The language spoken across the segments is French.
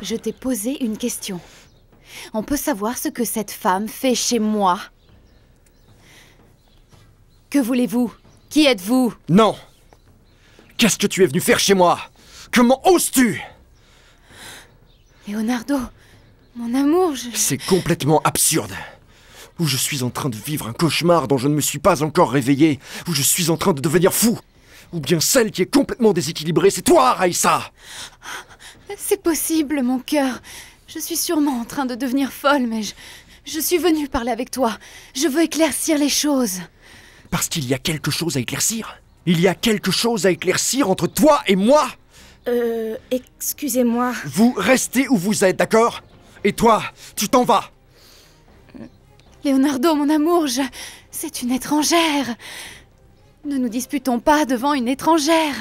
Je t'ai posé une question. On peut savoir ce que cette femme fait chez moi Que voulez-vous Qui êtes-vous Non Qu'est-ce que tu es venu faire chez moi Comment oses-tu Leonardo, mon amour, je... C'est complètement absurde où je suis en train de vivre un cauchemar dont je ne me suis pas encore réveillé, où je suis en train de devenir fou, ou bien celle qui est complètement déséquilibrée, c'est toi, Raïssa C'est possible, mon cœur. Je suis sûrement en train de devenir folle, mais je, je suis venue parler avec toi. Je veux éclaircir les choses. Parce qu'il y a quelque chose à éclaircir Il y a quelque chose à éclaircir entre toi et moi Euh, excusez-moi. Vous restez où vous êtes, d'accord Et toi, tu t'en vas Leonardo, mon amour, je... C'est une étrangère. Ne nous disputons pas devant une étrangère.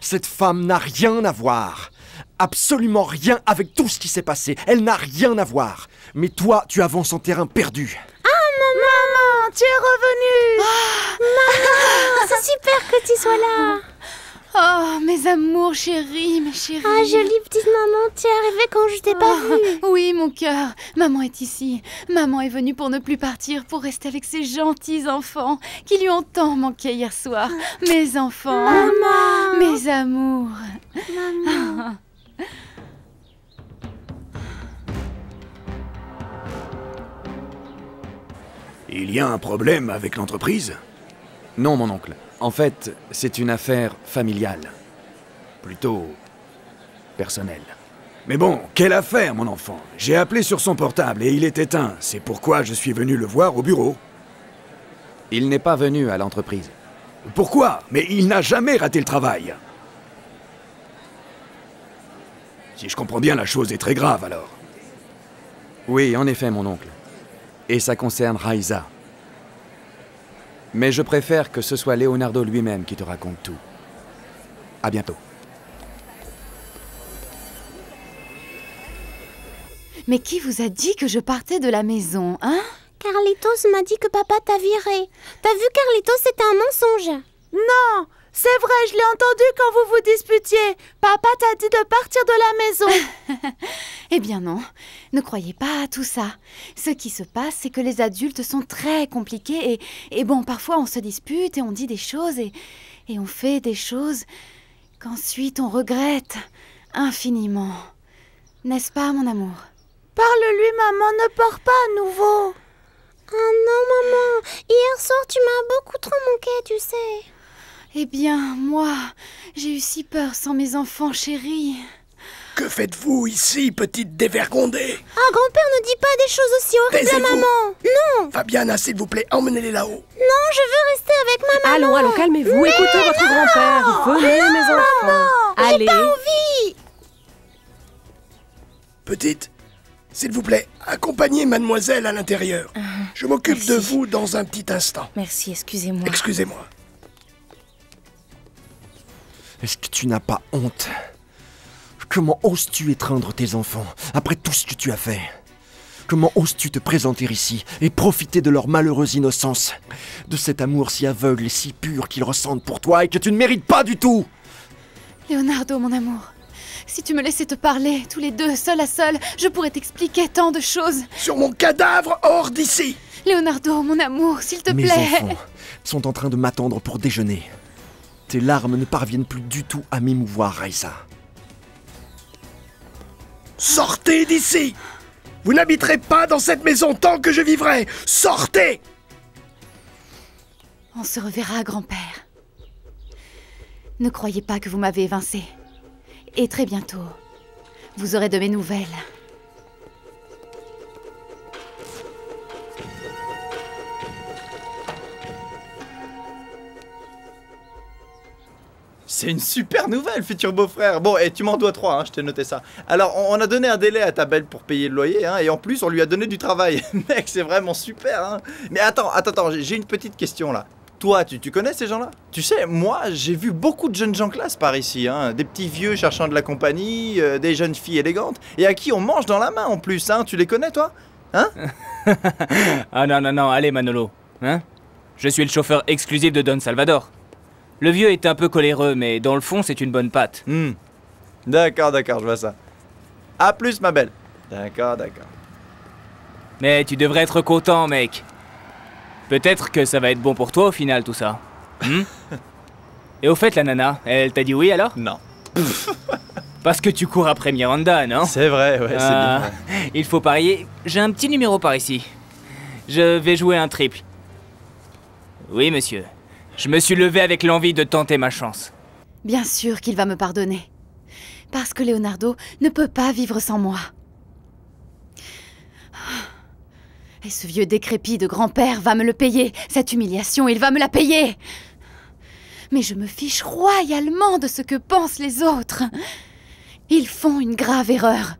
Cette femme n'a rien à voir. Absolument rien avec tout ce qui s'est passé. Elle n'a rien à voir. Mais toi, tu avances en terrain perdu. Ah, maman, maman tu es revenue. Ah. maman, c'est super que tu sois là. Oh, mes amours chéris, mes chéris. Ah, jolie petite maman, tu es arrivée quand je t'ai pas oh, vue. Oui, mon cœur. Maman est ici. Maman est venue pour ne plus partir, pour rester avec ses gentils enfants qui lui ont tant manqué hier soir. Mes enfants. Maman. Mes amours. Maman. Il y a un problème avec l'entreprise Non, mon oncle. En fait, c'est une affaire familiale. Plutôt personnelle. Mais bon, quelle affaire, mon enfant J'ai appelé sur son portable et il est éteint. C'est pourquoi je suis venu le voir au bureau. Il n'est pas venu à l'entreprise. Pourquoi Mais il n'a jamais raté le travail. Si je comprends bien, la chose est très grave alors. Oui, en effet, mon oncle. Et ça concerne Raiza, mais je préfère que ce soit Leonardo lui-même qui te raconte tout. À bientôt. Mais qui vous a dit que je partais de la maison, hein Carlitos m'a dit que papa t'a viré. T'as vu, Carlitos, c'était un mensonge. Non c'est vrai, je l'ai entendu quand vous vous disputiez. Papa t'a dit de partir de la maison. eh bien non, ne croyez pas à tout ça. Ce qui se passe, c'est que les adultes sont très compliqués et, bon, parfois on se dispute et on dit des choses et, et on fait des choses qu'ensuite on regrette infiniment. N'est-ce pas, mon amour Parle-lui, maman, ne pars pas à nouveau. Ah non, maman, hier soir tu m'as beaucoup trop manqué, tu sais. Eh bien, moi, j'ai eu si peur sans mes enfants chéris. Que faites-vous ici, petite dévergondée Un grand-père ne dit pas des choses aussi horribles à maman Non Fabiana, s'il vous plaît, emmenez-les là-haut Non, je veux rester avec ma maman Allons, allons, calmez-vous, écoutez votre grand-père Venez, non, mes enfants Allez pas envie Petite, s'il vous plaît, accompagnez mademoiselle à l'intérieur. Ah, je m'occupe de vous dans un petit instant. Merci, excusez-moi. Excusez-moi. Est-ce que tu n'as pas honte Comment oses-tu étreindre tes enfants après tout ce que tu as fait Comment oses-tu te présenter ici et profiter de leur malheureuse innocence De cet amour si aveugle et si pur qu'ils ressentent pour toi et que tu ne mérites pas du tout Leonardo, mon amour, si tu me laissais te parler, tous les deux, seul à seul, je pourrais t'expliquer tant de choses. Sur mon cadavre, hors d'ici Leonardo, mon amour, s'il te plaît Mes enfants sont en train de m'attendre pour déjeuner. Tes larmes ne parviennent plus du tout à m'émouvoir, Raisa. Sortez d'ici Vous n'habiterez pas dans cette maison tant que je vivrai Sortez On se reverra, grand-père. Ne croyez pas que vous m'avez évincé. Et très bientôt, vous aurez de mes nouvelles. C'est une super nouvelle, futur beau-frère. Bon, et tu m'en dois trois, hein, je t'ai noté ça. Alors, on, a donné un délai à ta belle pour payer le loyer, hein, et en plus, on lui a donné du travail. Mec, c'est vraiment super. Hein. Mais attends, attends, attends, j'ai une petite question là. Toi, tu, connais ces gens-là Tu sais, moi, j'ai vu beaucoup de jeunes gens classe par ici, hein. Des petits vieux cherchant de la compagnie, euh, des jeunes filles élégantes, et à qui on mange dans la main en plus, hein. Tu les connais, toi Hein Ah non, non, non, allez, Manolo. Hein Je suis le chauffeur exclusif de Don Salvador. Le vieux est un peu coléreux, mais dans le fond, c'est une bonne patte. Hmm. D'accord, d'accord, je vois ça. À plus, ma belle. D'accord, d'accord. Mais tu devrais être content, mec. Peut-être que ça va être bon pour toi au final, tout ça. Hmm? Et au fait, la nana, elle t'a dit oui alors Non. Parce que tu cours après Miranda, non C'est vrai, ouais, c'est bien. Ah, il faut parier. J'ai un petit numéro par ici. Je vais jouer un triple. Oui, monsieur. Je me suis levé avec l'envie de tenter ma chance. Bien sûr qu'il va me pardonner. Parce que Leonardo ne peut pas vivre sans moi. Et ce vieux décrépit de grand-père va me le payer. Cette humiliation, il va me la payer. Mais je me fiche royalement de ce que pensent les autres. Ils font une grave erreur.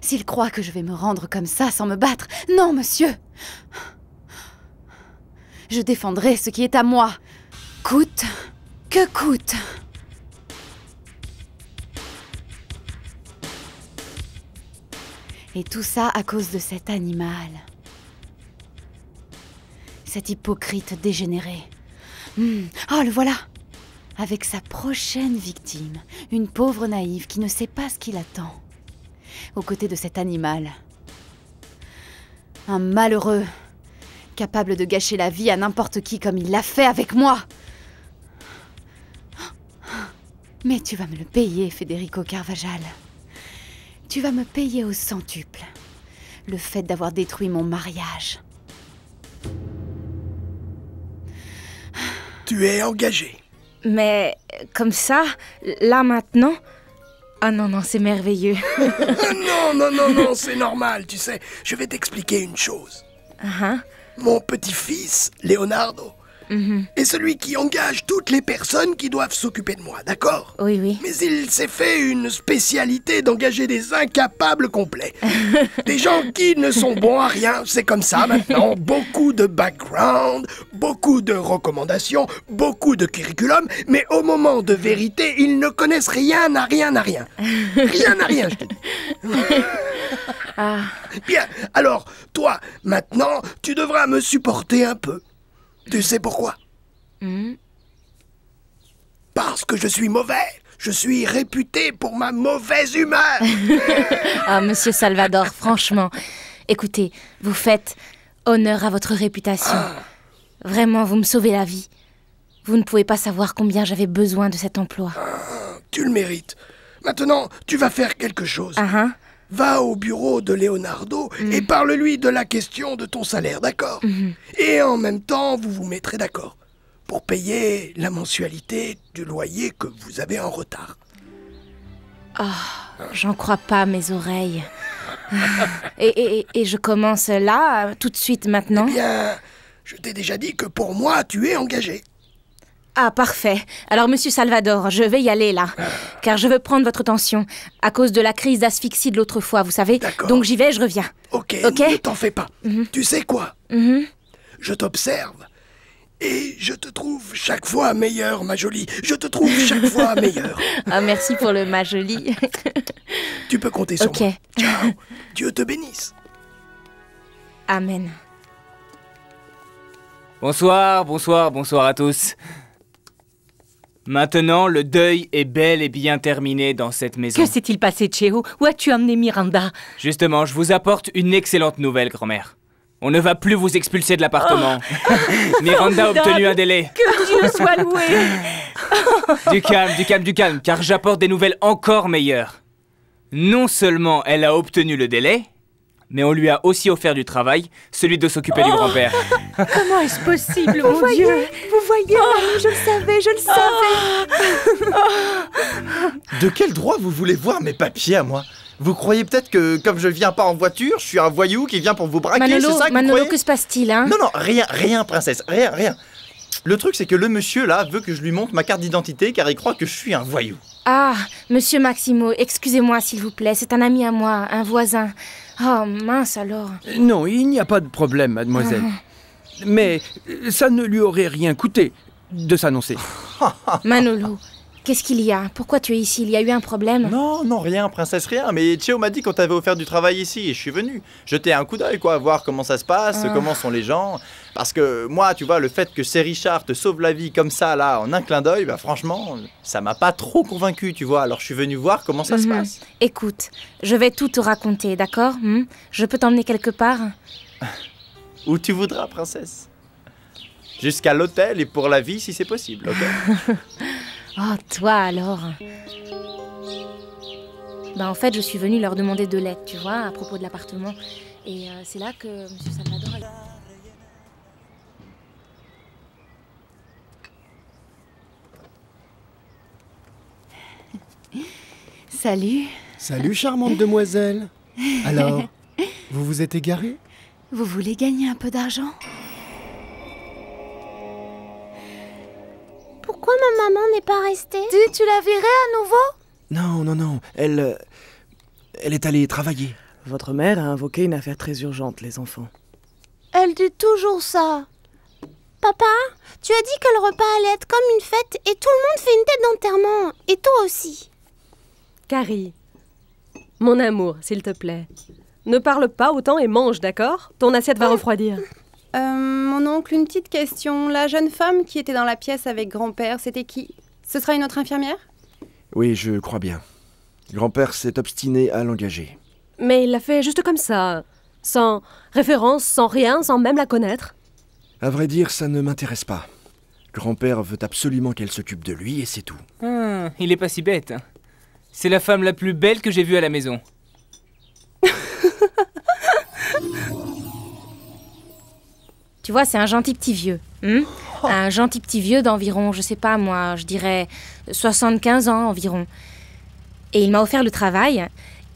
S'ils croient que je vais me rendre comme ça sans me battre, non, monsieur. Je défendrai ce qui est à moi, coûte Que coûte Et tout ça à cause de cet animal. Cet hypocrite dégénéré. Hmm. Oh, le voilà Avec sa prochaine victime, une pauvre naïve qui ne sait pas ce qui l'attend. Aux côtés de cet animal. Un malheureux, capable de gâcher la vie à n'importe qui comme il l'a fait avec moi mais tu vas me le payer, Federico Carvajal. Tu vas me payer au centuple. Le fait d'avoir détruit mon mariage. Tu es engagé. Mais comme ça, là maintenant Ah non, non, c'est merveilleux. non, non, non, non, c'est normal, tu sais. Je vais t'expliquer une chose. Uh Mon petit-fils, Leonardo, Mm-hmm. Et celui qui engage toutes les personnes qui doivent s'occuper de moi, d'accord Oui, oui. Mais il s'est fait une spécialité d'engager des incapables complets. des gens qui ne sont bons à rien, c'est comme ça maintenant. Beaucoup de background, beaucoup de recommandations, beaucoup de curriculum, mais au moment de vérité, ils ne connaissent rien à rien à rien. Rien à rien, je dis. Ah. Bien, alors, toi, maintenant, tu devras me supporter un peu. Tu sais pourquoi hmm? Parce que je suis mauvais Je suis réputé pour ma mauvaise humeur Ah, monsieur Salvador, franchement, écoutez, vous faites honneur à votre réputation. Ah. Vraiment, vous me sauvez la vie. Vous ne pouvez pas savoir combien j'avais besoin de cet emploi. Ah, tu le mérites. Maintenant, tu vas faire quelque chose. Ah, hein? va au bureau de Leonardo et mm. parle-lui de la question de ton salaire, d'accord mm-hmm. Et en même temps, vous vous mettrez d'accord pour payer la mensualité du loyer que vous avez en retard. Oh, j'en crois pas mes oreilles. et, et, et, je commence là, tout de suite maintenant Eh bien, je t'ai déjà dit que pour moi, tu es engagé. Ah, parfait. Alors, monsieur Salvador, je vais y aller là, ah. car je veux prendre votre tension à cause de la crise d'asphyxie de l'autre fois, vous savez. Donc j'y vais, je reviens. Ok, ok. Ne t'en fais pas. Mhm. Tu sais quoi mhm. Je t'observe et je te trouve chaque fois meilleur, ma jolie. Je te trouve chaque fois meilleure. ah, merci pour le ma jolie. tu peux compter sur okay. moi. Ciao. Dieu te bénisse. Amen. Bonsoir, bonsoir, bonsoir à tous. Maintenant, le deuil est bel et bien terminé dans cette maison. Que s'est-il passé, Cheo Où as-tu emmené Miranda Justement, je vous apporte une excellente nouvelle, grand-mère. On ne va plus vous expulser de l'appartement. Oh. Miranda a obtenu un délai. Que Dieu soit loué Du calme, du calme, du calme, car j'apporte des nouvelles encore meilleures. Non seulement elle a obtenu le délai, mais on lui a aussi offert du travail, celui de s'occuper du oh. grand-père. Comment est-ce possible, mon Vous voyez, oh. je le savais, je le oh. savais De quel droit vous voulez voir mes papiers à moi vous croyez peut-être que comme je ne viens pas en voiture, je suis un voyou qui vient pour vous braquer, c'est ça que vous croyez que se passe-t-il hein Non, non, rien, rien, princesse, rien, rien. Le truc, c'est que le monsieur là veut que je lui montre ma carte d'identité car il croit que je suis un voyou. Ah, monsieur Maximo, excusez-moi s'il vous plaît, c'est un ami à moi, un voisin. Oh mince alors. Non, il n'y a pas de problème, mademoiselle. Ah, ah. Mais ça ne lui aurait rien coûté de s'annoncer. Manolo, Qu'est-ce qu'il y a Pourquoi tu es ici Il y a eu un problème Non, non, rien, princesse, rien. Mais Tio m'a dit qu'on t'avait offert du travail ici et je suis venu. Jeter un coup d'œil, quoi, voir comment ça se passe, ah. comment sont les gens. Parce que moi, tu vois, le fait que c'est Richard te sauve la vie comme ça, là, en un clin d'œil, bah franchement, ça m'a pas trop convaincu, tu vois. Alors je suis venu voir comment ça se mhm. passe. Écoute, je vais tout te raconter, d'accord hmm? Je peux t'emmener quelque part Où tu voudras, princesse. Jusqu'à l'hôtel et pour la vie si c'est possible, ok Oh, toi alors Bah en fait, je suis venue leur demander de l'aide, tu vois, à propos de l'appartement. Et euh, c'est là que M. Salvador... Salut. Salut, charmante demoiselle. Alors, vous vous êtes égarée Vous voulez gagner un peu d'argent pourquoi ma maman n'est pas restée Dis, tu la verrais à nouveau Non, non, non. Elle. Euh, elle est allée travailler. Votre mère a invoqué une affaire très urgente, les enfants. Elle dit toujours ça. Papa, tu as dit que le repas allait être comme une fête et tout le monde fait une tête d'enterrement. Et toi aussi. Carrie, mon amour, s'il te plaît. Ne parle pas autant et mange, d'accord Ton assiette va hein refroidir. Euh, mon oncle, une petite question. La jeune femme qui était dans la pièce avec grand-père, c'était qui Ce sera une autre infirmière Oui, je crois bien. Grand-père s'est obstiné à l'engager. Mais il l'a fait juste comme ça, sans référence, sans rien, sans même la connaître. À vrai dire, ça ne m'intéresse pas. Grand-père veut absolument qu'elle s'occupe de lui et c'est tout. Hum, il n'est pas si bête. C'est la femme la plus belle que j'ai vue à la maison. Tu vois, c'est un gentil petit vieux. Hmm? Oh. Un gentil petit vieux d'environ, je sais pas moi, je dirais 75 ans environ. Et il m'a offert le travail,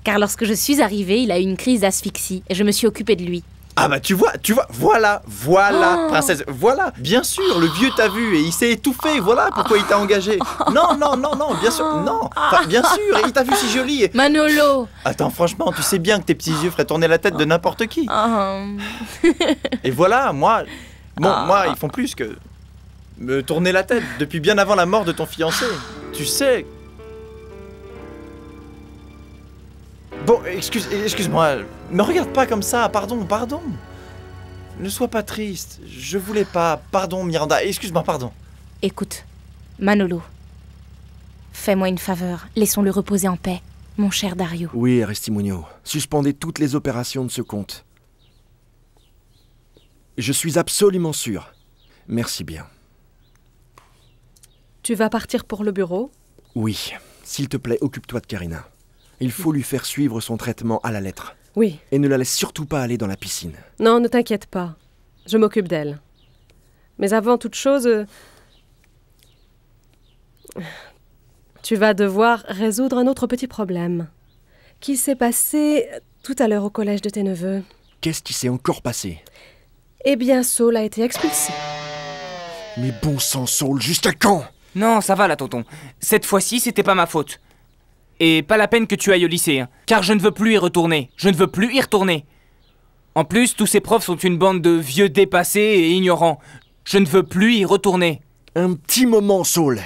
car lorsque je suis arrivée, il a eu une crise d'asphyxie et je me suis occupée de lui. Ah bah tu vois, tu vois, voilà, voilà, oh. princesse, voilà, bien sûr, le vieux t'a vu et il s'est étouffé, voilà pourquoi il t'a engagé. Non, non, non, non, bien sûr, non, bien sûr, il t'a vu si jolie. Manolo Attends, franchement, tu sais bien que tes petits yeux feraient tourner la tête de n'importe qui. Ah. et voilà, moi, bon, ah. moi, ils font plus que me tourner la tête depuis bien avant la mort de ton fiancé. Tu sais Bon, excuse, excuse-moi, me regarde pas comme ça, pardon, pardon. Ne sois pas triste, je voulais pas, pardon Miranda, excuse-moi, pardon. Écoute, Manolo, fais-moi une faveur, laissons-le reposer en paix, mon cher Dario. Oui, Aristimunio. suspendez toutes les opérations de ce compte. Je suis absolument sûr. Merci bien. Tu vas partir pour le bureau Oui. S'il te plaît, occupe-toi de Karina. Il faut lui faire suivre son traitement à la lettre. Oui. Et ne la laisse surtout pas aller dans la piscine. Non, ne t'inquiète pas. Je m'occupe d'elle. Mais avant toute chose, euh, tu vas devoir résoudre un autre petit problème. Qui s'est passé tout à l'heure au collège de tes neveux Qu'est-ce qui s'est encore passé Eh bien, Saul a été expulsé. Mais bon sang, Saul, jusqu'à quand Non, ça va là, tonton. Cette fois-ci, c'était pas ma faute. Et pas la peine que tu ailles au lycée, hein. car je ne veux plus y retourner. Je ne veux plus y retourner. En plus, tous ces profs sont une bande de vieux dépassés et ignorants. Je ne veux plus y retourner. Un petit moment, Saul.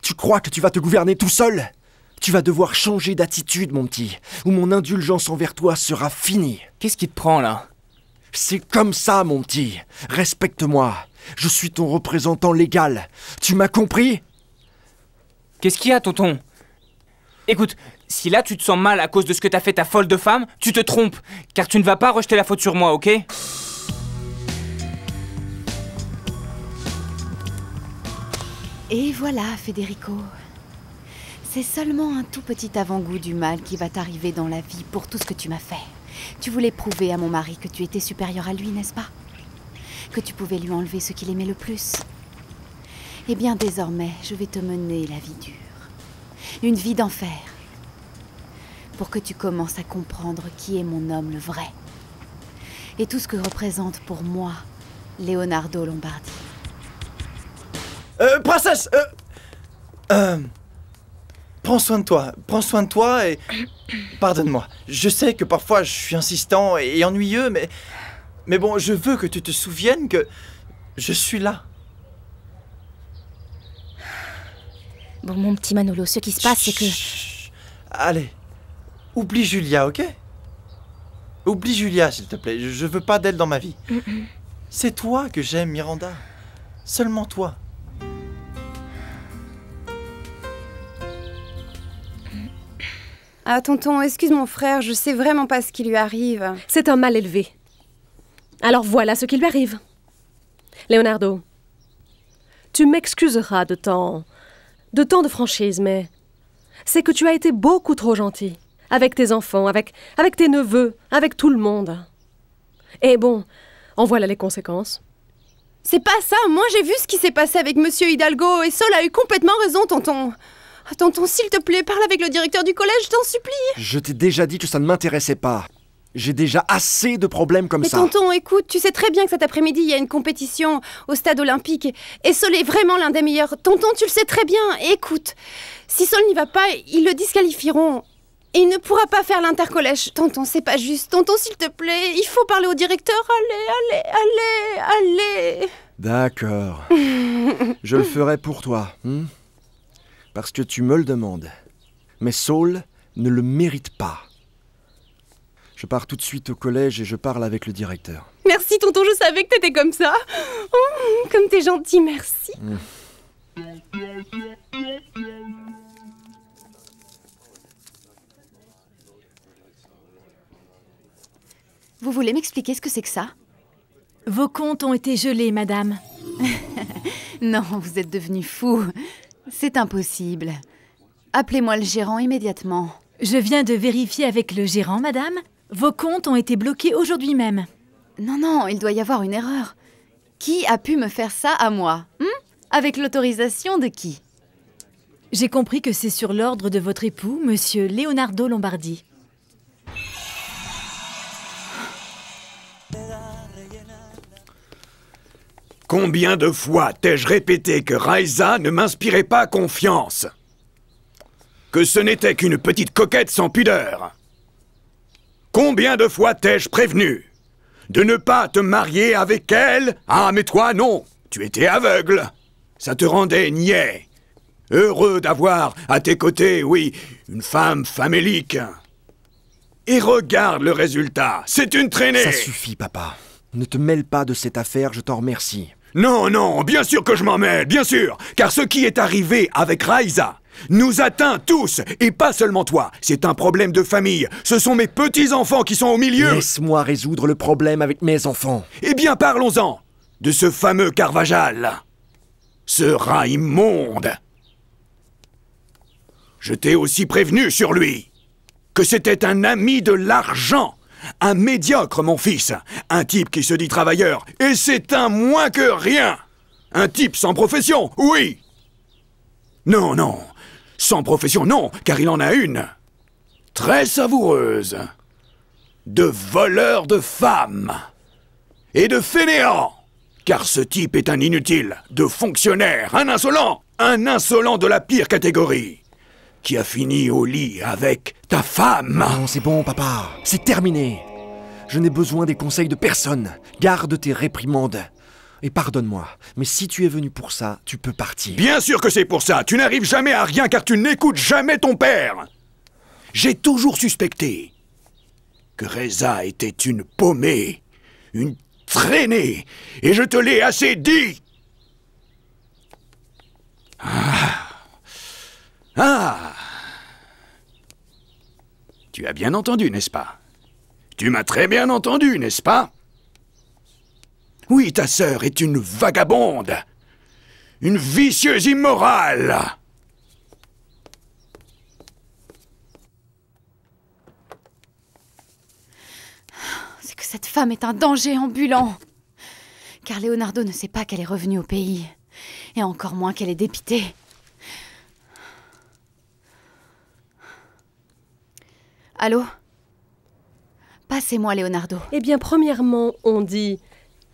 Tu crois que tu vas te gouverner tout seul Tu vas devoir changer d'attitude, mon petit, ou mon indulgence envers toi sera finie. Qu'est-ce qui te prend là C'est comme ça, mon petit. Respecte-moi. Je suis ton représentant légal. Tu m'as compris Qu'est-ce qu'il y a, tonton Écoute, si là tu te sens mal à cause de ce que t'as fait ta folle de femme, tu te trompes, car tu ne vas pas rejeter la faute sur moi, ok Et voilà, Federico. C'est seulement un tout petit avant-goût du mal qui va t'arriver dans la vie pour tout ce que tu m'as fait. Tu voulais prouver à mon mari que tu étais supérieure à lui, n'est-ce pas Que tu pouvais lui enlever ce qu'il aimait le plus. Eh bien, désormais, je vais te mener la vie dure une vie d'enfer, pour que tu commences à comprendre qui est mon homme le vrai, et tout ce que représente pour moi Leonardo Lombardi. Euh, princesse euh, euh, Prends soin de toi, prends soin de toi et... Pardonne-moi, je sais que parfois je suis insistant et ennuyeux, mais... Mais bon, je veux que tu te souviennes que je suis là. Bon, mon petit Manolo, ce qui se passe, c'est que. Allez, oublie Julia, ok Oublie Julia, s'il te plaît. Je veux pas d'elle dans ma vie. Mm, mm. C'est toi que j'aime, Miranda. Seulement toi. Ah, tonton, excuse mon frère, je sais vraiment pas ce qui lui arrive. C'est un mal élevé. Alors voilà ce qui lui arrive. Leonardo, tu m'excuseras de temps de tant de franchise, mais c'est que tu as été beaucoup trop gentil. Avec tes enfants, avec, avec tes neveux, avec tout le monde. Et bon, en voilà les conséquences. C'est pas ça, moi j'ai vu ce qui s'est passé avec Monsieur Hidalgo et Sol a eu complètement raison, tonton. Tonton, s'il te plaît, parle avec le directeur du collège, je t'en supplie. Je t'ai déjà dit que ça ne m'intéressait pas. J'ai déjà assez de problèmes comme Mais ça. Tonton, écoute, tu sais très bien que cet après-midi, il y a une compétition au stade olympique. Et Sol est vraiment l'un des meilleurs. Tonton, tu le sais très bien. écoute, si Sol n'y va pas, ils le disqualifieront. Et il ne pourra pas faire l'intercollège. Tonton, c'est pas juste. Tonton, s'il te plaît, il faut parler au directeur. Allez, allez, allez, allez. D'accord. Je le ferai pour toi. Hein. parce que tu me le demandes. Mais Saul ne le mérite pas. Je pars tout de suite au collège et je parle avec le directeur. Merci tonton, je savais que t'étais comme ça. Oh, comme t'es gentil, merci. Mm. Vous voulez m'expliquer ce que c'est que ça Vos comptes ont été gelés, madame. non, vous êtes devenu fou. C'est impossible. Appelez-moi le gérant immédiatement. Je viens de vérifier avec le gérant, madame, vos comptes ont été bloqués aujourd'hui même. Non, non, il doit y avoir une erreur. Qui a pu me faire ça à moi hmm? Avec l'autorisation de qui J'ai compris que c'est sur l'ordre de votre époux, monsieur Leonardo Lombardi. Combien de fois t'ai-je répété que Raisa ne m'inspirait pas confiance Que ce n'était qu'une petite coquette sans pudeur Combien de fois t'ai-je prévenu De ne pas te marier avec elle Ah, mais toi, non Tu étais aveugle Ça te rendait niais Heureux d'avoir à tes côtés, oui, une femme famélique Et regarde le résultat C'est une traînée Ça suffit, papa. Ne te mêle pas de cette affaire, je t'en remercie. Non, non, bien sûr que je m'en mêle, bien sûr Car ce qui est arrivé avec Raiza, nous atteint tous, et pas seulement toi. C'est un problème de famille. Ce sont mes petits-enfants qui sont au milieu. Laisse-moi résoudre le problème avec mes enfants. Eh bien, parlons-en de ce fameux Carvajal. Ce rat immonde. Je t'ai aussi prévenu sur lui. Que c'était un ami de l'argent. Un médiocre, mon fils. Un type qui se dit travailleur. Et c'est un moins que rien. Un type sans profession, oui. Non, non. Sans profession, non, car il en a une. Très savoureuse. De voleur de femmes. Et de fainéant. Car ce type est un inutile, de fonctionnaire, un insolent, un insolent de la pire catégorie qui a fini au lit avec ta femme. Non, c'est bon, papa. C'est terminé. Je n'ai besoin des conseils de personne. Garde tes réprimandes. Et pardonne-moi, mais si tu es venu pour ça, tu peux partir. Bien sûr que c'est pour ça. Tu n'arrives jamais à rien car tu n'écoutes jamais ton père. J'ai toujours suspecté que Reza était une paumée, une traînée, et je te l'ai assez dit. Ah. ah. Tu as bien entendu, n'est-ce pas Tu m'as très bien entendu, n'est-ce pas oui, ta sœur est une vagabonde. Une vicieuse immorale. C'est que cette femme est un danger ambulant. Car Leonardo ne sait pas qu'elle est revenue au pays. Et encore moins qu'elle est dépitée. Allô Passez-moi, Leonardo. Eh bien, premièrement, on dit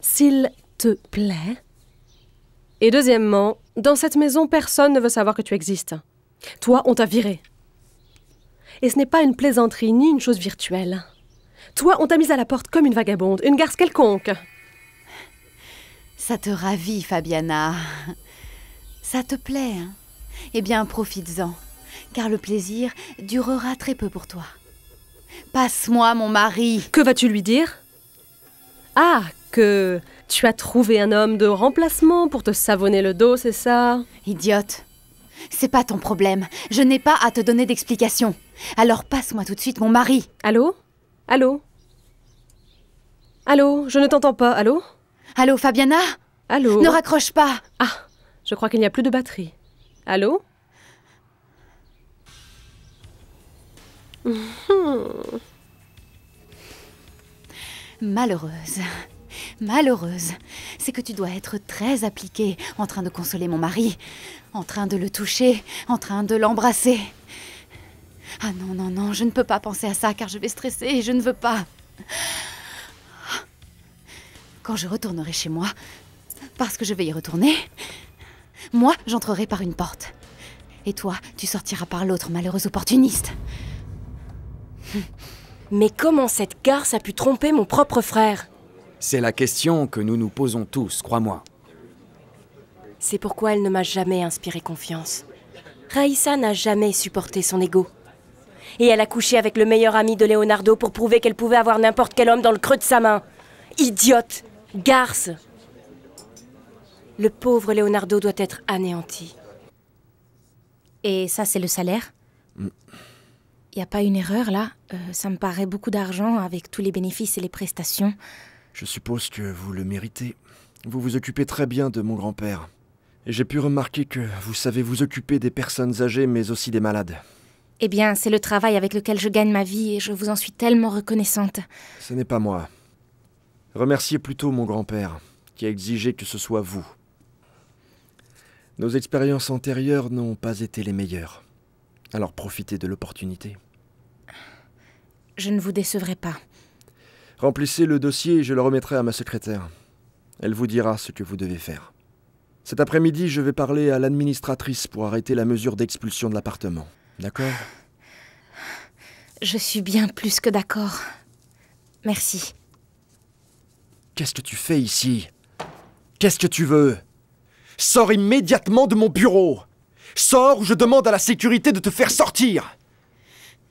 s'il te plaît. Et deuxièmement, dans cette maison, personne ne veut savoir que tu existes. Toi, on t'a viré. Et ce n'est pas une plaisanterie ni une chose virtuelle. Toi, on t'a mise à la porte comme une vagabonde, une garce quelconque. Ça te ravit, Fabiana. Ça te plaît, hein Eh bien, profites-en, car le plaisir durera très peu pour toi. Passe-moi mon mari. Que vas-tu lui dire Ah, que tu as trouvé un homme de remplacement pour te savonner le dos, c'est ça Idiote. C'est pas ton problème. Je n'ai pas à te donner d'explication. Alors passe-moi tout de suite mon mari. Allô Allô Allô Je ne t'entends pas. Allô Allô, Fabiana Allô Ne raccroche pas Ah Je crois qu'il n'y a plus de batterie. Allô Malheureuse malheureuse, c'est que tu dois être très appliquée en train de consoler mon mari, en train de le toucher, en train de l'embrasser. Ah non, non, non, je ne peux pas penser à ça car je vais stresser et je ne veux pas. Quand je retournerai chez moi, parce que je vais y retourner, moi j'entrerai par une porte. Et toi, tu sortiras par l'autre, malheureuse opportuniste. Mais comment cette garce a pu tromper mon propre frère c'est la question que nous nous posons tous, crois-moi. C'est pourquoi elle ne m'a jamais inspiré confiance. Raissa n'a jamais supporté son ego. Et elle a couché avec le meilleur ami de Leonardo pour prouver qu'elle pouvait avoir n'importe quel homme dans le creux de sa main. Idiote Garce Le pauvre Leonardo doit être anéanti. Et ça, c'est le salaire Il n'y mm. a pas une erreur là euh, Ça me paraît beaucoup d'argent avec tous les bénéfices et les prestations. Je suppose que vous le méritez. Vous vous occupez très bien de mon grand-père. Et j'ai pu remarquer que vous savez vous occuper des personnes âgées mais aussi des malades. Eh bien, c'est le travail avec lequel je gagne ma vie et je vous en suis tellement reconnaissante. Ce n'est pas moi. Remerciez plutôt mon grand-père, qui a exigé que ce soit vous. Nos expériences antérieures n'ont pas été les meilleures. Alors profitez de l'opportunité. Je ne vous décevrai pas. Remplissez le dossier et je le remettrai à ma secrétaire. Elle vous dira ce que vous devez faire. Cet après-midi, je vais parler à l'administratrice pour arrêter la mesure d'expulsion de l'appartement. D'accord Je suis bien plus que d'accord. Merci. Qu'est-ce que tu fais ici Qu'est-ce que tu veux Sors immédiatement de mon bureau Sors ou je demande à la sécurité de te faire sortir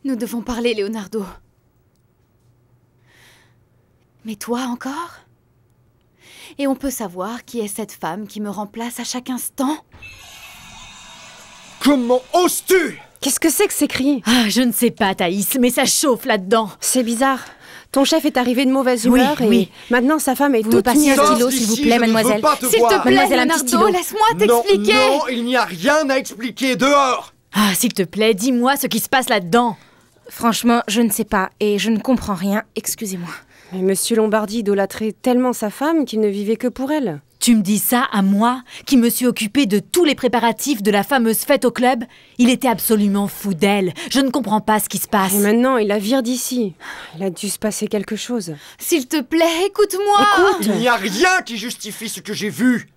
Nous devons parler, Leonardo. Mais toi encore Et on peut savoir qui est cette femme qui me remplace à chaque instant Comment oses-tu Qu'est-ce que c'est que ces cris Ah, je ne sais pas, Thaïs, mais ça chauffe là-dedans. C'est bizarre. Ton chef est arrivé de mauvaise humeur oui, et oui. maintenant sa femme est vous toute passer un stylo, s'il vous plaît, mademoiselle. S'il te, plaît, laisse-moi t'expliquer. non, il n'y a rien à expliquer dehors. Ah, s'il te plaît, dis-moi ce qui se passe là-dedans. Franchement, je ne sais pas et je ne comprends rien. Excusez-moi. Mais Monsieur Lombardi idolâtrait tellement sa femme qu'il ne vivait que pour elle. Tu me dis ça à moi, qui me suis occupé de tous les préparatifs de la fameuse fête au club Il était absolument fou d'elle. Je ne comprends pas ce qui se passe. Et maintenant, il la vire d'ici. Il a dû se passer quelque chose. S'il te plaît, écoute-moi Il n'y a rien qui justifie ce que j'ai vu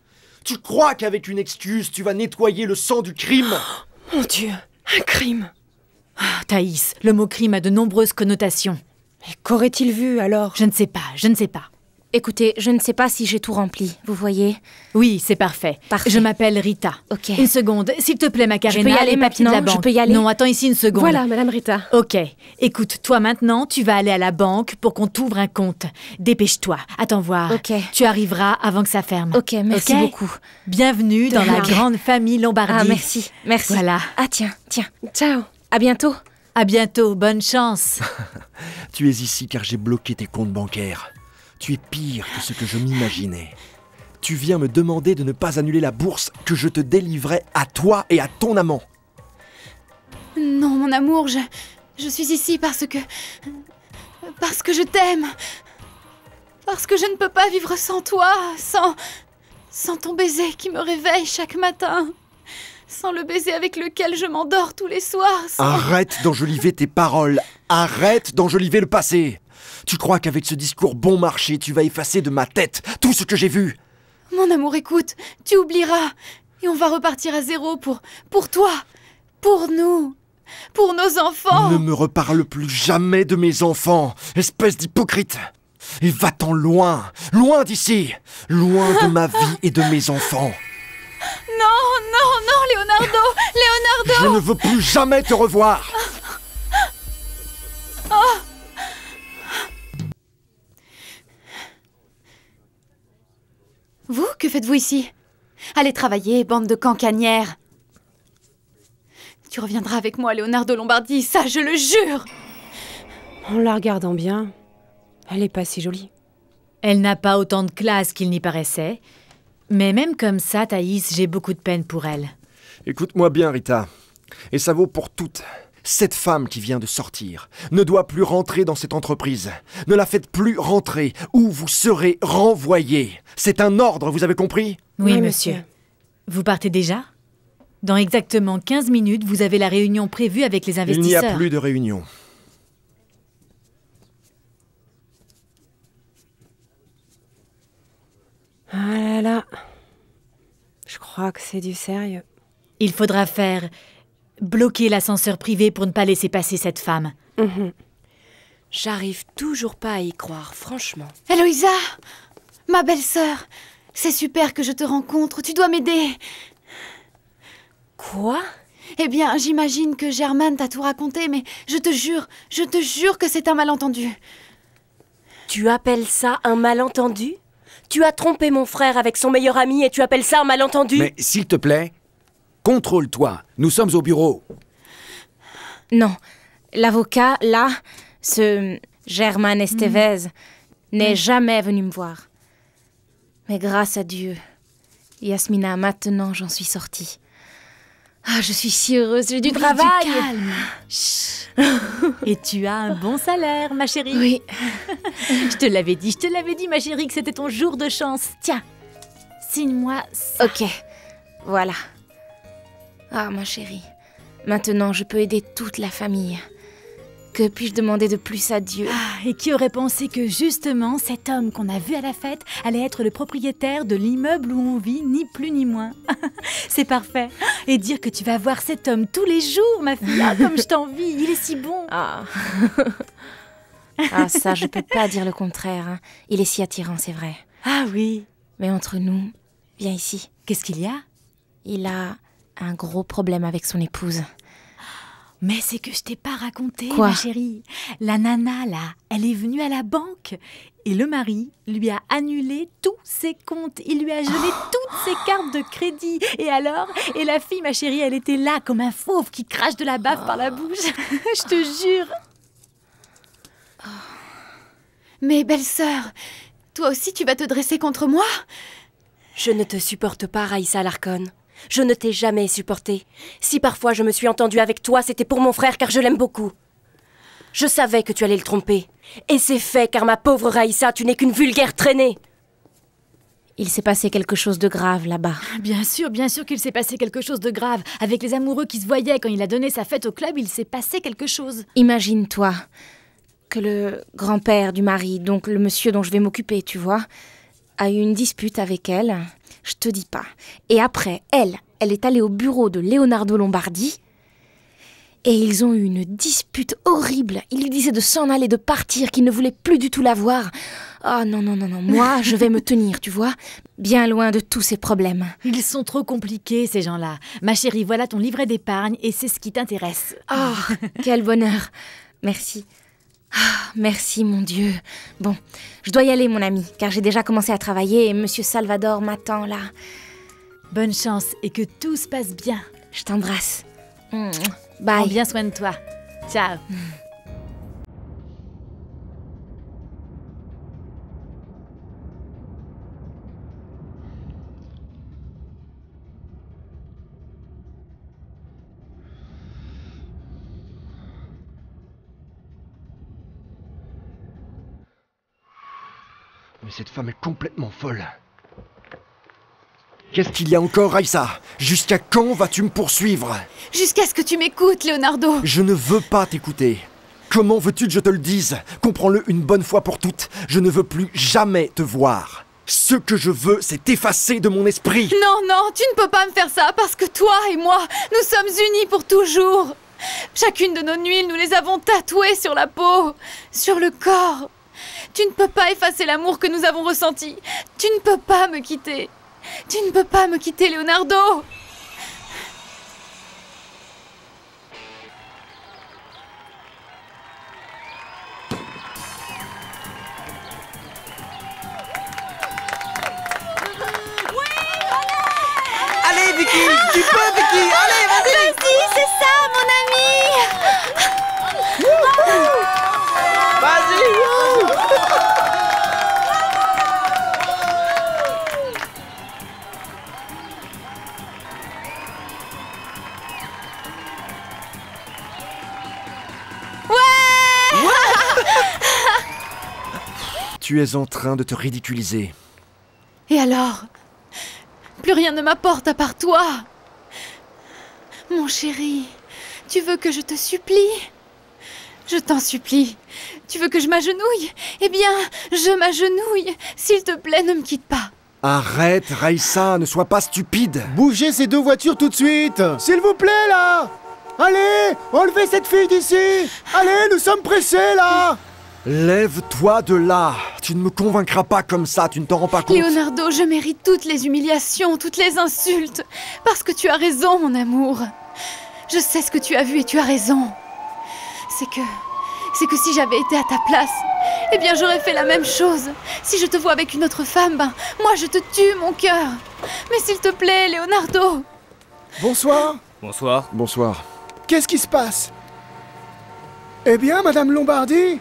Tu crois qu'avec une excuse, tu vas nettoyer le sang du crime oh, Mon Dieu Un crime ah, Thaïs, le mot crime a de nombreuses connotations qu'aurait-il vu alors Je ne sais pas, je ne sais pas. Écoutez, je ne sais pas si j'ai tout rempli, vous voyez Oui, c'est parfait. Je m'appelle Rita. Une seconde, s'il te plaît, ma je de la banque. Je peux y aller. Non, attends ici une seconde. Voilà, Madame Rita. Ok. Écoute, toi maintenant, tu vas aller à la banque pour qu'on t'ouvre un compte. Dépêche-toi. Attends voir. Ok. Tu arriveras avant que ça ferme. Ok, merci beaucoup. Bienvenue dans la grande famille Lombardi. Ah, merci, merci. Voilà. Ah tiens, tiens. Ciao. À bientôt. À bientôt, bonne chance. tu es ici car j'ai bloqué tes comptes bancaires. Tu es pire que ce que je m'imaginais. Tu viens me demander de ne pas annuler la bourse que je te délivrais à toi et à ton amant. Non, mon amour, je, je suis ici parce que... Parce que je t'aime. Parce que je ne peux pas vivre sans toi, sans... Sans ton baiser qui me réveille chaque matin sans le baiser avec lequel je m'endors tous les soirs. Arrête d'enjoliver tes paroles, arrête d'enjoliver le passé. Tu crois qu'avec ce discours bon marché, tu vas effacer de ma tête tout ce que j'ai vu Mon amour, écoute, tu oublieras, et on va repartir à zéro pour, pour toi, pour nous. Pour nos enfants Ne me reparle plus jamais de mes enfants, espèce d'hypocrite Et va-t'en loin, loin d'ici, loin de ma vie et de mes enfants non, non, Leonardo Leonardo Je ne veux plus jamais te revoir Vous, que faites-vous ici Allez travailler, bande de cancanières Tu reviendras avec moi, Leonardo Lombardi, ça je le jure En la regardant bien, elle n'est pas si jolie. Elle n'a pas autant de classe qu'il n'y paraissait, mais même comme ça, Thaïs, j'ai beaucoup de peine pour elle. Écoute-moi bien, Rita. Et ça vaut pour toute. Cette femme qui vient de sortir ne doit plus rentrer dans cette entreprise. Ne la faites plus rentrer ou vous serez renvoyée. C'est un ordre, vous avez compris oui, monsieur. Vous partez déjà Dans exactement 15 minutes, vous avez la réunion prévue avec les investisseurs. Il n'y a plus de réunion. Ah là là. Je crois que c'est du sérieux. Il faudra faire bloquer l'ascenseur privé pour ne pas laisser passer cette femme. Mhm. J'arrive toujours pas à y croire, franchement. Héloïsa Ma belle-sœur C'est super que je te rencontre, tu dois m'aider Quoi Eh bien, j'imagine que Germaine t'a tout raconté, mais je te jure, je te jure que c'est un malentendu. Tu appelles ça un malentendu tu as trompé mon frère avec son meilleur ami et tu appelles ça un malentendu Mais s'il te plaît, contrôle-toi. Nous sommes au bureau. Non. L'avocat, là, ce Germain Estevez, hmm. n'est hmm. jamais venu me voir. Mais grâce à Dieu, Yasmina, maintenant j'en suis sortie. Ah, je suis si heureuse, j'ai du travail. Du calme. Et tu as un bon salaire, ma chérie. Oui. je te l'avais dit, je te l'avais dit, ma chérie, que c'était ton jour de chance. Tiens, signe-moi ça. Ok, voilà. Ah, ma chérie, maintenant je peux aider toute la famille. Que puis-je demander de plus à Dieu ah, Et qui aurait pensé que justement cet homme qu'on a vu à la fête allait être le propriétaire de l'immeuble où on vit, ni plus ni moins C'est parfait Et dire que tu vas voir cet homme tous les jours, ma fille ah, Comme je t'envie, il est si bon Ah Ah ça, je peux pas dire le contraire. Hein. Il est si attirant, c'est vrai. Ah oui Mais entre nous, viens ici. Qu'est-ce qu'il y a Il a un gros problème avec son épouse. Mais c'est que je t'ai pas raconté, ma chérie. La nana, là, elle est venue à la banque et le mari lui a annulé tous ses comptes. Il lui a gelé oh. toutes ses cartes de crédit. Et alors Et la fille, ma chérie, elle était là comme un fauve qui crache de la bave par la oh. bouche. je te jure. Oh. Mais belle-sœur, toi aussi tu vas te dresser contre moi Je ne te supporte pas, Raïssa Larkon. Je ne t'ai jamais supporté. Si parfois je me suis entendue avec toi, c'était pour mon frère car je l'aime beaucoup. Je savais que tu allais le tromper. Et c'est fait car ma pauvre Raïssa, tu n'es qu'une vulgaire traînée. Il s'est passé quelque chose de grave là-bas. Ah, bien sûr, bien sûr qu'il s'est passé quelque chose de grave. Avec les amoureux qui se voyaient quand il a donné sa fête au club, il s'est passé quelque chose. Imagine-toi que le grand-père du mari, donc le monsieur dont je vais m'occuper, tu vois, a eu une dispute avec elle je te dis pas. Et après, elle, elle est allée au bureau de Leonardo Lombardi. Et ils ont eu une dispute horrible. Il lui disait de s'en aller, de partir, qu'il ne voulait plus du tout la voir. Oh non, non, non, non, moi, je vais me tenir, tu vois, bien loin de tous ces problèmes. Ils sont trop compliqués, ces gens-là. Ma chérie, voilà ton livret d'épargne et c'est ce qui t'intéresse. Oh, quel bonheur. Merci. Ah, merci mon Dieu. Bon, je dois y aller mon ami, car j'ai déjà commencé à travailler et Monsieur Salvador m'attend là. Bonne chance et que tout se passe bien. Je t'embrasse. Bye. Prends bien soin de toi. Ciao. cette femme est complètement folle. Qu'est-ce qu'il y a encore, Aïssa Jusqu'à quand vas-tu me poursuivre Jusqu'à ce que tu m'écoutes, Leonardo Je ne veux pas t'écouter. Comment veux-tu que je te le dise Comprends-le une bonne fois pour toutes. Je ne veux plus jamais te voir. Ce que je veux, c'est t'effacer de mon esprit. Non, non, tu ne peux pas me faire ça parce que toi et moi, nous sommes unis pour toujours. Chacune de nos nuits, nous les avons tatouées sur la peau, sur le corps. Tu ne peux pas effacer l'amour que nous avons ressenti. Tu ne peux pas me quitter. Tu ne peux pas me quitter, Leonardo. Tu es en train de te ridiculiser. Et alors Plus rien ne m'apporte à part toi. Mon chéri, tu veux que je te supplie Je t'en supplie. Tu veux que je m'agenouille Eh bien, je m'agenouille. S'il te plaît, ne me quitte pas. Arrête, Raissa, ne sois pas stupide. Bougez ces deux voitures tout de suite. S'il vous plaît, là Allez, enlevez cette fille d'ici Allez, nous sommes pressés là Lève-toi de là Tu ne me convaincras pas comme ça, tu ne t'en rends pas compte Leonardo, je mérite toutes les humiliations, toutes les insultes Parce que tu as raison, mon amour Je sais ce que tu as vu et tu as raison C'est que... C'est que si j'avais été à ta place, eh bien j'aurais fait la même chose Si je te vois avec une autre femme, ben, moi je te tue, mon cœur Mais s'il te plaît, Leonardo Bonsoir Bonsoir Bonsoir Qu'est-ce qui se passe Eh bien, Madame Lombardi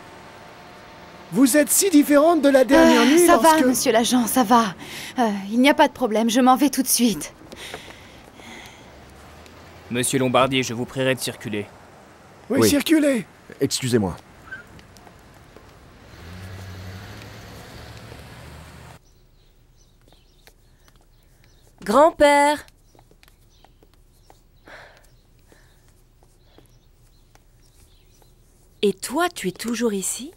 vous êtes si différente de la dernière ah, Ça va, monsieur l'agent, ça va. Euh, il n'y a pas de problème, je m'en vais tout de suite. Monsieur Lombardier, je vous prierai de circuler. Oui, oui. circulez Excusez-moi. Grand-père Et toi, tu es toujours ici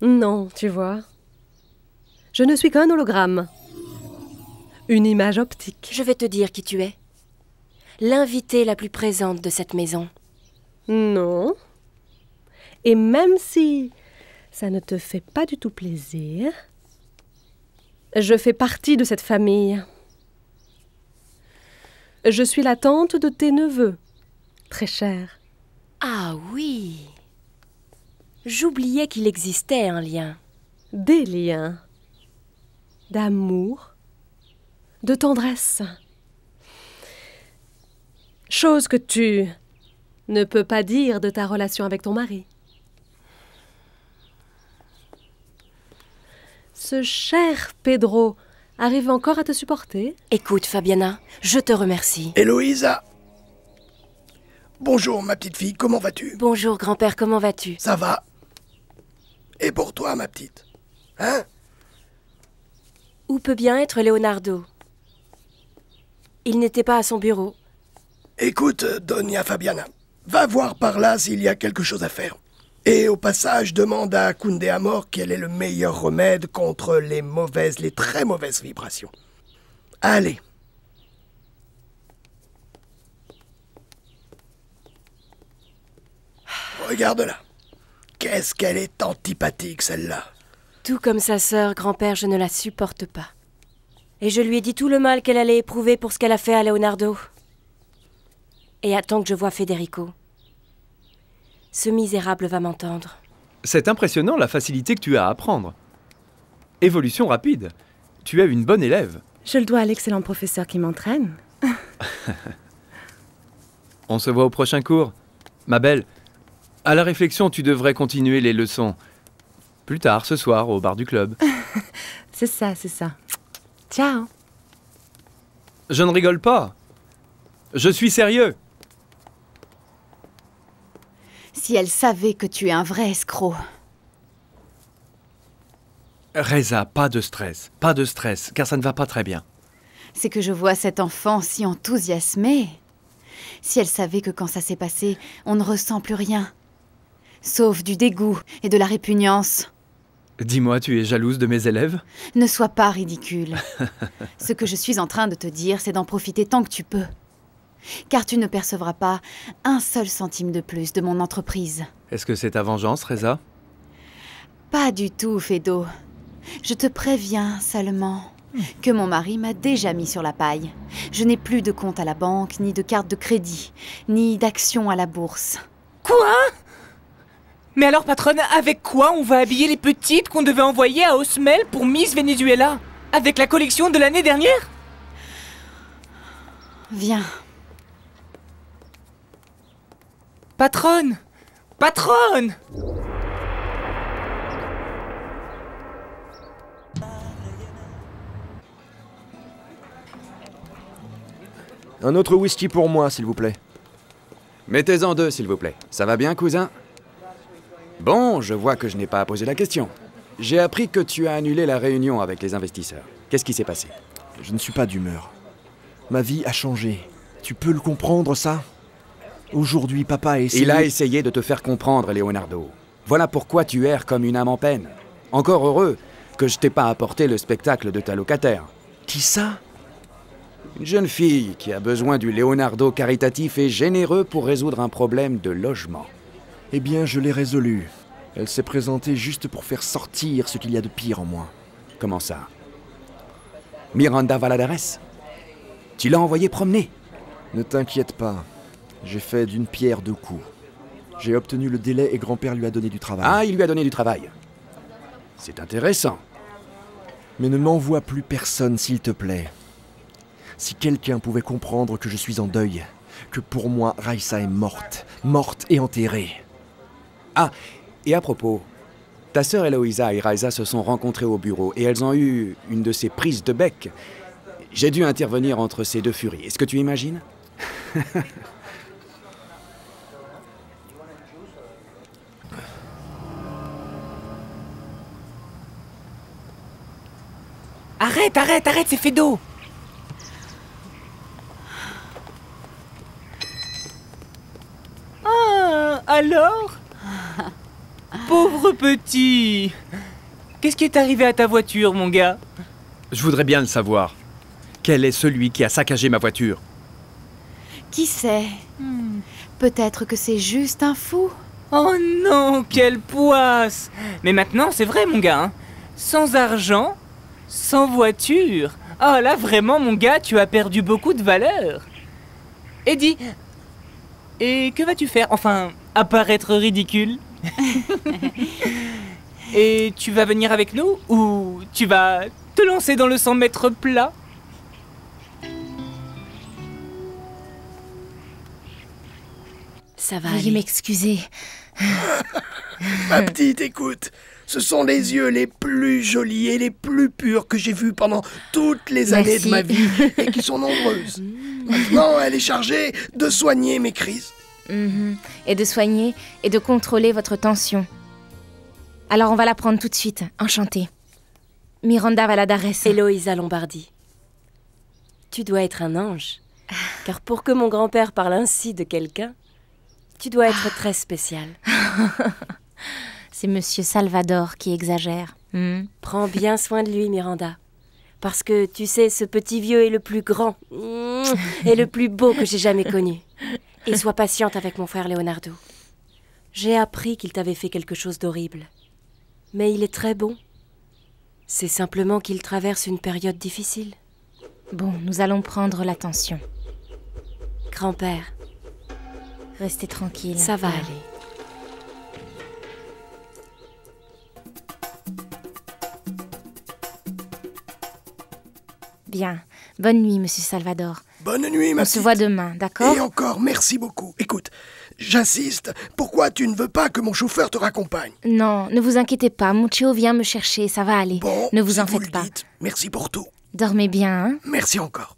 non, tu vois. Je ne suis qu'un hologramme. Une image optique. Je vais te dire qui tu es. L'invitée la plus présente de cette maison. Non. Et même si ça ne te fait pas du tout plaisir, je fais partie de cette famille. Je suis la tante de tes neveux, très chère. Ah oui. J'oubliais qu'il existait un lien. Des liens. D'amour. De tendresse. Chose que tu ne peux pas dire de ta relation avec ton mari. Ce cher Pedro arrive encore à te supporter Écoute, Fabiana, je te remercie. Héloïsa Bonjour, ma petite fille, comment vas-tu Bonjour, grand-père, comment vas-tu Ça va, et pour toi, ma petite. Hein Où peut bien être Leonardo Il n'était pas à son bureau. Écoute, Donia Fabiana, va voir par là s'il y a quelque chose à faire. Et au passage, demande à Koundé Amor quel est le meilleur remède contre les mauvaises, les très mauvaises vibrations. Allez. Regarde là. Qu'est-ce qu'elle est antipathique, celle-là Tout comme sa sœur, grand-père, je ne la supporte pas. Et je lui ai dit tout le mal qu'elle allait éprouver pour ce qu'elle a fait à Leonardo. Et attends que je vois Federico. Ce misérable va m'entendre. C'est impressionnant la facilité que tu as à apprendre. Évolution rapide. Tu es une bonne élève. Je le dois à l'excellent professeur qui m'entraîne. On se voit au prochain cours. Ma belle, à la réflexion, tu devrais continuer les leçons. Plus tard, ce soir, au bar du club. c'est ça, c'est ça. Ciao. Je ne rigole pas. Je suis sérieux. Si elle savait que tu es un vrai escroc. Reza, pas de stress, pas de stress, car ça ne va pas très bien. C'est que je vois cet enfant si enthousiasmée. Si elle savait que quand ça s'est passé, on ne ressent plus rien, sauf du dégoût et de la répugnance. Dis-moi, tu es jalouse de mes élèves Ne sois pas ridicule. Ce que je suis en train de te dire, c'est d'en profiter tant que tu peux. Car tu ne percevras pas un seul centime de plus de mon entreprise. Est-ce que c'est ta vengeance, Reza Pas du tout, Fedo. Je te préviens seulement que mon mari m'a déjà mis sur la paille. Je n'ai plus de compte à la banque, ni de carte de crédit, ni d'action à la bourse. Quoi mais alors, patronne, avec quoi on va habiller les petites qu'on devait envoyer à Osmel pour Miss Venezuela Avec la collection de l'année dernière Viens. Patronne Patronne Un autre whisky pour moi, s'il vous plaît. Mettez-en deux, s'il vous plaît. Ça va bien, cousin Bon, je vois que je n'ai pas à poser la question. J'ai appris que tu as annulé la réunion avec les investisseurs. Qu'est-ce qui s'est passé Je ne suis pas d'humeur. Ma vie a changé. Tu peux le comprendre, ça Aujourd'hui, papa a essayé... Il a essayé de te faire comprendre, Leonardo. Voilà pourquoi tu erres comme une âme en peine. Encore heureux que je t'ai pas apporté le spectacle de ta locataire. Qui ça Une jeune fille qui a besoin du Leonardo caritatif et généreux pour résoudre un problème de logement. Eh bien, je l'ai résolue. Elle s'est présentée juste pour faire sortir ce qu'il y a de pire en moi. Comment ça Miranda Valadares Tu l'as envoyée promener Ne t'inquiète pas. J'ai fait d'une pierre deux coups. J'ai obtenu le délai et grand-père lui a donné du travail. Ah, il lui a donné du travail. C'est intéressant. Mais ne m'envoie plus personne, s'il te plaît. Si quelqu'un pouvait comprendre que je suis en deuil, que pour moi, Raissa est morte, morte et enterrée. Ah, et à propos, ta sœur Eloïsa et Raisa se sont rencontrées au bureau et elles ont eu une de ces prises de bec. J'ai dû intervenir entre ces deux furies. Est-ce que tu imagines Arrête, arrête, arrête, c'est fait d'eau Ah, alors pauvre petit Qu'est-ce qui est arrivé à ta voiture, mon gars Je voudrais bien le savoir. Quel est celui qui a saccagé ma voiture Qui sait hmm. Peut-être que c'est juste un fou. Oh non, quelle poisse Mais maintenant, c'est vrai, mon gars. Hein. sans argent, sans voiture. Oh là, vraiment, mon gars, tu as perdu beaucoup de valeur. Eddie, et que vas-tu faire Enfin, apparaître ridicule Et tu vas venir avec nous ou tu vas te lancer dans le 100 mètres plat Ça va. Veuillez m'excuser. Ma petite, écoute. Ce sont les yeux les plus jolis et les plus purs que j'ai vus pendant toutes les années de ma vie et qui sont nombreuses. Maintenant, elle est chargée de soigner mes crises. Mhm. Et de soigner et de contrôler votre tension. Alors on va la prendre tout de suite. Enchantée. Miranda Valadares. Eloïsa Lombardi. Tu dois être un ange. Car pour que mon grand-père parle ainsi de quelqu'un, tu dois être ah. très spécial. C'est monsieur Salvador qui exagère. Hmm. Prends bien soin de lui, Miranda. Parce que tu sais, ce petit vieux est le plus grand hmm, et le plus beau que j'ai jamais connu. Et sois patiente avec mon frère Leonardo. J'ai appris qu'il t'avait fait quelque chose d'horrible. Mais il est très bon. C'est simplement qu'il traverse une période difficile. Bon, nous allons prendre l'attention. Grand-père. Restez tranquille. Ça va aller. Bien. Bonne nuit, monsieur Salvador. Bonne nuit, ma On se voit demain, d'accord Et encore, merci beaucoup. Écoute, j'insiste, pourquoi tu ne veux pas que mon chauffeur te raccompagne Non, ne vous inquiétez pas, mon vient me chercher, ça va aller. Bon, ne vous en faites pas. merci pour tout. Dormez bien, hein Merci encore.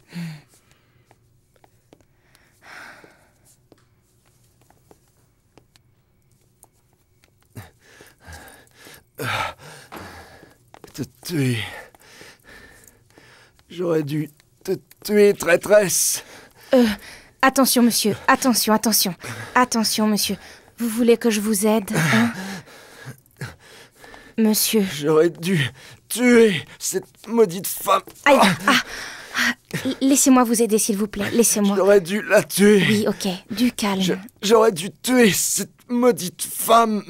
Ah. Ah. J'aurais dû tu es traîtresse. Euh, attention, monsieur. Attention, attention. Attention, monsieur. Vous voulez que je vous aide hein Monsieur. J'aurais dû tuer cette maudite femme. Ah. ah. Laissez-moi vous aider, s'il vous plaît. Laissez-moi. J'aurais dû la tuer. Oui, ok. Du calme. J'aurais dû tuer cette maudite femme.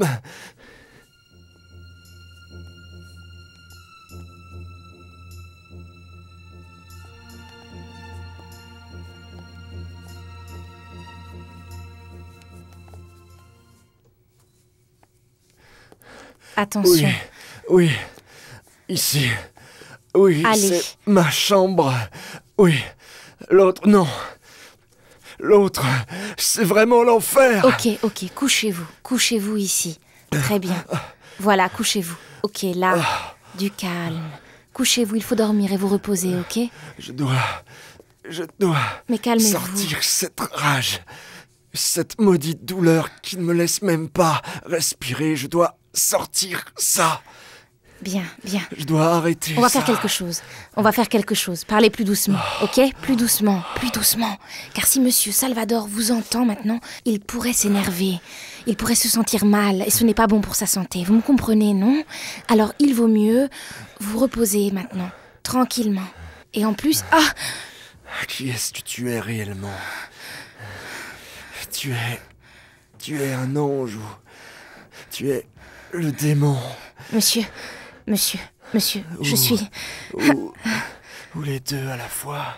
Attention. Oui, oui. Ici. Oui, c'est ma chambre. Oui. L'autre, non. L'autre, c'est vraiment l'enfer. Ok, ok, couchez-vous. Couchez-vous ici. Très bien. Voilà, couchez-vous. Ok, là, du calme. Couchez-vous, il faut dormir et vous reposer, ok Je dois. Je dois. Mais calmez-vous. Sortir cette rage. Cette maudite douleur qui ne me laisse même pas respirer. Je dois sortir ça. Bien, bien. Je dois arrêter. On va faire quelque chose. On va faire quelque chose. Parlez plus doucement, oh. ok Plus doucement, plus doucement. Car si Monsieur Salvador vous entend maintenant, il pourrait s'énerver. Il pourrait se sentir mal et ce n'est pas bon pour sa santé. Vous me comprenez, non Alors il vaut mieux vous reposer maintenant, tranquillement. Et en plus, ah Qui est-ce que tu es réellement Tu es. Tu es un ange ou. Tu es le démon. Monsieur, monsieur, monsieur, je suis. Ou, les deux à la fois.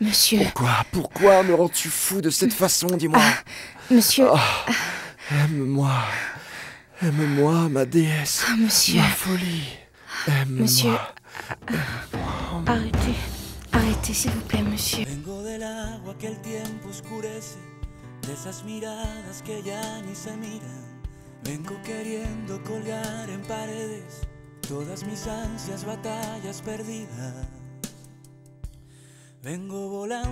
Monsieur. Pourquoi, pourquoi me rends-tu fou de cette façon, dis-moi ah, Monsieur. Ah, aime-moi. Aime-moi, ma déesse. Ah, monsieur. Ma folie. Aime-moi. Monsieur. Arrêtez. Arrêtez, s'il vous plaît, monsieur. Vengo queriendo colgar en paredes todas mis ansias, batallas perdidas. Vengo volando.